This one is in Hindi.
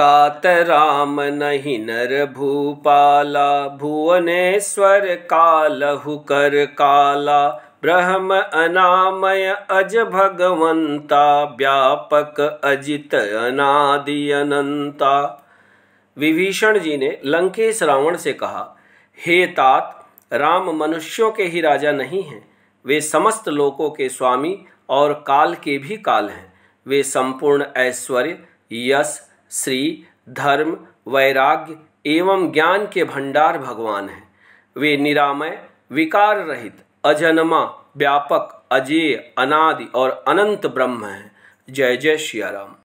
तात राम नहीं नर भूपाला भुवनेश्वर कालहु कर काला ब्रह्म अनामय अज भगवंता व्यापक अजित अनादि अनंता विभीषण जी ने लंकेश रावण से कहा हे तात राम मनुष्यों के ही राजा नहीं हैं वे समस्त लोकों के स्वामी और काल के भी काल हैं वे संपूर्ण ऐश्वर्य यश श्री धर्म वैराग्य एवं ज्ञान के भंडार भगवान हैं वे निरामय विकार रहित अजन्मा व्यापक अजेय अनादि और अनंत ब्रह्म हैं जय जय श्री राम